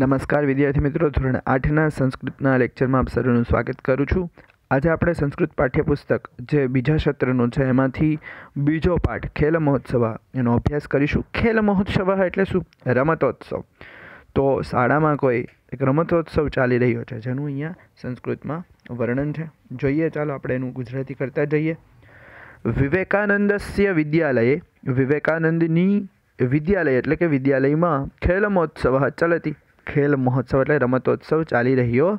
નમસ્કાર વિદ્યાર્થી મિત્રો ધોરણ આઠના સંસ્કૃતના લેક્ચરમાં આપ સર્વનું સ્વાગત કરું છું આજે આપણે સંસ્કૃત પાઠ્યપુસ્તક જે બીજા સત્રનું છે એમાંથી બીજો પાઠ ખેલ મહોત્સવ એનો અભ્યાસ કરીશું ખેલ મહોત્સવ એટલે શું રમતોત્સવ તો શાળામાં કોઈ એક રમતોત્સવ ચાલી રહ્યો છે જેનું અહીંયા સંસ્કૃતમાં વર્ણન છે જોઈએ ચાલો આપણે એનું ગુજરાતી કરતા જઈએ વિવેકાનંદસ્ય વિદ્યાલયે વિવેકાનંદની વિદ્યાલય એટલે કે વિદ્યાલયમાં ખેલ મહોત્સવ ચલતી ખેલ મહોત્સવ એટલે રમતોત્સવ ચાલી રહ્યો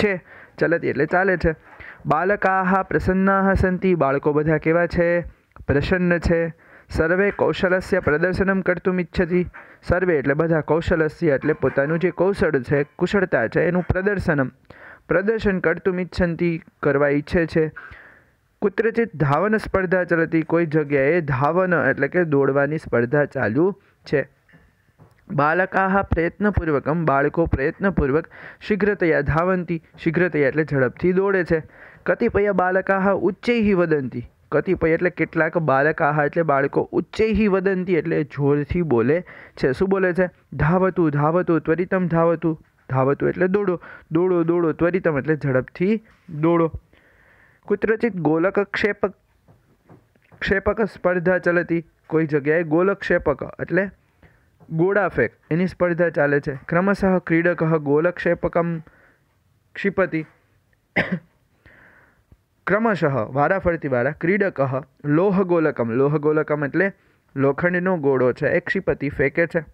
છે ચલતી એટલે ચાલે છે બાલકાહ પ્રસન્ના સંતી બાળકો બધા કેવા છે પ્રસન્ન છે સર્વે કૌશલસ્ય પ્રદર્શનમ કરતું ઈચ્છતી સર્વે એટલે બધા કૌશલસ્ય એટલે પોતાનું જે કૌશળ છે કુશળતા છે એનું પ્રદર્શનમ પ્રદર્શન કરતું ઈચ્છંતી કરવા ઈચ્છે છે કુત્રચિત ધાવન સ્પર્ધા ચલતી કોઈ જગ્યાએ ધાવન એટલે કે દોડવાની સ્પર્ધા ચાલુ છે બાલકાः પ્રયત્નપૂર્વકમ બાળકો પ્રયત્નપૂર્વક શીઘ્રતયા ધાવન્તિ શીઘ્રતયા એટલે ઝડપથી દોડે છે કતિપય બાલકાઃ ઉચ્ચૈઃ વદન્તિ કતિપય એટલે કેટલાક બાલકાહ એટલે બાળકો ઉચ્ચૈઃ વદંતી એટલે જોરથી બોલે છે શું બોલે છે ધાવતું ધાવતું ત્વરિતમ ધાવતું ધાવતું એટલે દોડો દોડો દોડો ત્વરિતમ એટલે ઝડપથી દોડો કુત્રચિત ગોલક ક્ષેપક ક્ષેપક સ્પર્ધા ચલતી કોઈ જગ્યાએ ગોલક ક્ષેપક એટલે ફેંક એની સ્પર્ધા ચાલે છે ક્રમશઃ ક્રીડક ગોલક્ષેપકમ ક્ષિપતિ ક્રમશઃ વારાફરતી વારા ક્રીડક લોહગોલકમ લોહગોલકમ એટલે લોખંડનો ગોળો છે એ ક્ષિપતિ ફેંકે છે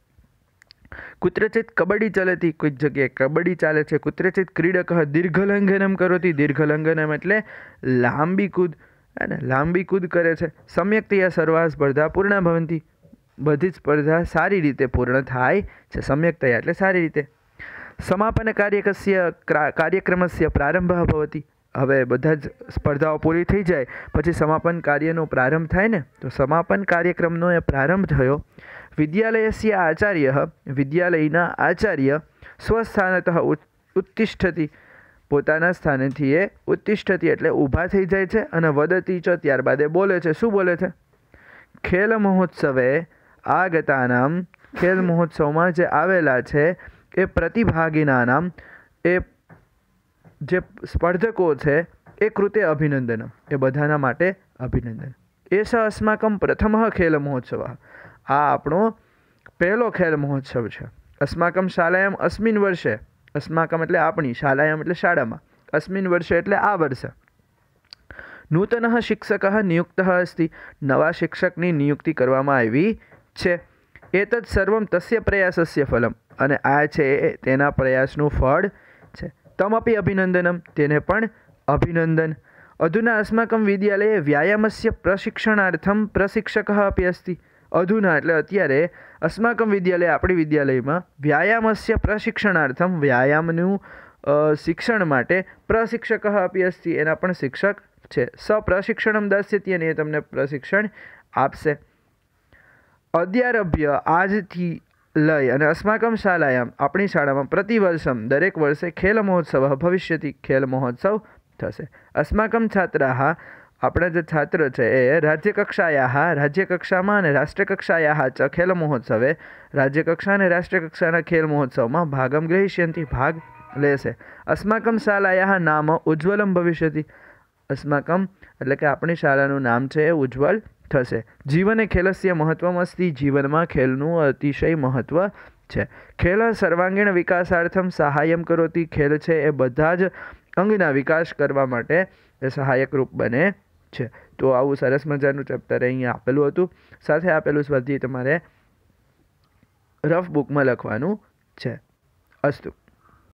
કુત્રચિત કબડ્ડી ચલેતી કોઈક જગ્યાએ કબડ્ડી ચાલે છે કુત્રચિત ક્રીડક દીર્ઘલંઘનમ કરોતી દીર્ઘલંઘનમ એટલે લાંબી કૂદ અને લાંબી કૂદ કરે છે સમ્યક્તિયા સર્વા સ્પર્ધા પૂર્ણ ભવંતી બધી જ સ્પર્ધા સારી રીતે પૂર્ણ થાય છે તયા એટલે સારી રીતે સમાપન કાર્યકસ્ય કાર્યક્રમસ્ય પ્રારંભ ભવતી હવે બધા જ સ્પર્ધાઓ પૂરી થઈ જાય પછી સમાપન કાર્યનો પ્રારંભ થાય ને તો સમાપન કાર્યક્રમનો એ પ્રારંભ થયો વિદ્યાલયસ્ય આચાર્ય વિદ્યાલયના આચાર્ય સ્વસ્થાનત ઉત્તિષ્ઠતી પોતાના સ્થાનેથી એ ઉત્તિષ્ઠતી એટલે ઊભા થઈ જાય છે અને વદતી ચો ત્યારબાદ એ બોલે છે શું બોલે છે ખેલ મહોત્સવે આગતાનામ ખેલ મહોત્સવમાં જે આવેલા છે એ પ્રતિભાગીનાનામ એ જે સ્પર્ધકો છે એ કૃતે અભિનંદન એ બધાના માટે અભિનંદન એ સ અસ્માકમ પ્રથમ ખેલ મહોત્સવ આ આપણો પહેલો ખેલ મહોત્સવ છે અસ્માકમ શાલાયમ અસ્મિન વર્ષે અસ્માકમ એટલે આપણી શાલાયમ એટલે શાળામાં અસ્મિન વર્ષે એટલે આ વર્ષે નૂતન શિક્ષક નિયુક્ત અસ્તિ નવા શિક્ષકની નિયુક્તિ કરવામાં આવી છે એતદ સર્વમ તસ્ય પ્રયાસસ્ય ફલમ અને આ છે તેના પ્રયાસનું ફળ છે તમપી અભિનંદનમ તેને પણ અભિનંદન અધુના અસ્માકમ વિદ્યાલયે વ્યાયામસ્ય પ્રશિક્ષણાર્થમ પ્રશિક્ષક અપી અસ્તિ અધુના એટલે અત્યારે અસ્માકમ વિદ્યાલય આપણી વિદ્યાલયમાં વ્યાયામસ્ય પ્રશિક્ષણાર્થમ વ્યાયામનું શિક્ષણ માટે પ્રશિક્ષક અપી અસ્તિ એના પણ શિક્ષક છે સ પ્રશિક્ષણમ દાસ્યતી અને એ તમને પ્રશિક્ષણ આપશે અદ્યારભ્ય આજથી લય અને અસ્માકમ શાલાયામ આપણી શાળામાં પ્રતિવર્ષમ દરેક વર્ષે ખેલ મહોત્સવ ભવિષ્યથી ખેલ મહોત્સવ થશે અસ્માકમ છાત્રા આપણા જે છાત્ર છે એ રાજ્યકક્ષાયા રાજ્યકક્ષામાં અને રાષ્ટ્રકક્ષાયા ચ ખેલ મહોત્સવે રાજ્યકક્ષા અને રાષ્ટ્રકક્ષાના ખેલ મહોત્સવમાં ભાગમ ગ્રહિષ્યંતી ભાગ લેશે અસ્માકમ શાલાયા નામ ઉજ્જવલમ ભવિષ્યથી અસ્માકમ એટલે કે આપણી શાળાનું નામ છે એ ઉજ્જવળ થશે જીવને ખેલસ્ય મહત્વમસ્તી જીવનમાં ખેલનું અતિશય મહત્ત્વ છે ખેલ સર્વાંગીણ વિકાસાર્થમ સહાયમ કરોતી ખેલ છે એ બધા જ અંગના વિકાસ કરવા માટે એ સહાયકરૂપ બને છે તો આવું સરસ મજાનું ચેપ્ટર અહીંયા આપેલું હતું સાથે આપેલું સ્વાધ્યાય તમારે રફ બુકમાં લખવાનું છે અસ્તુ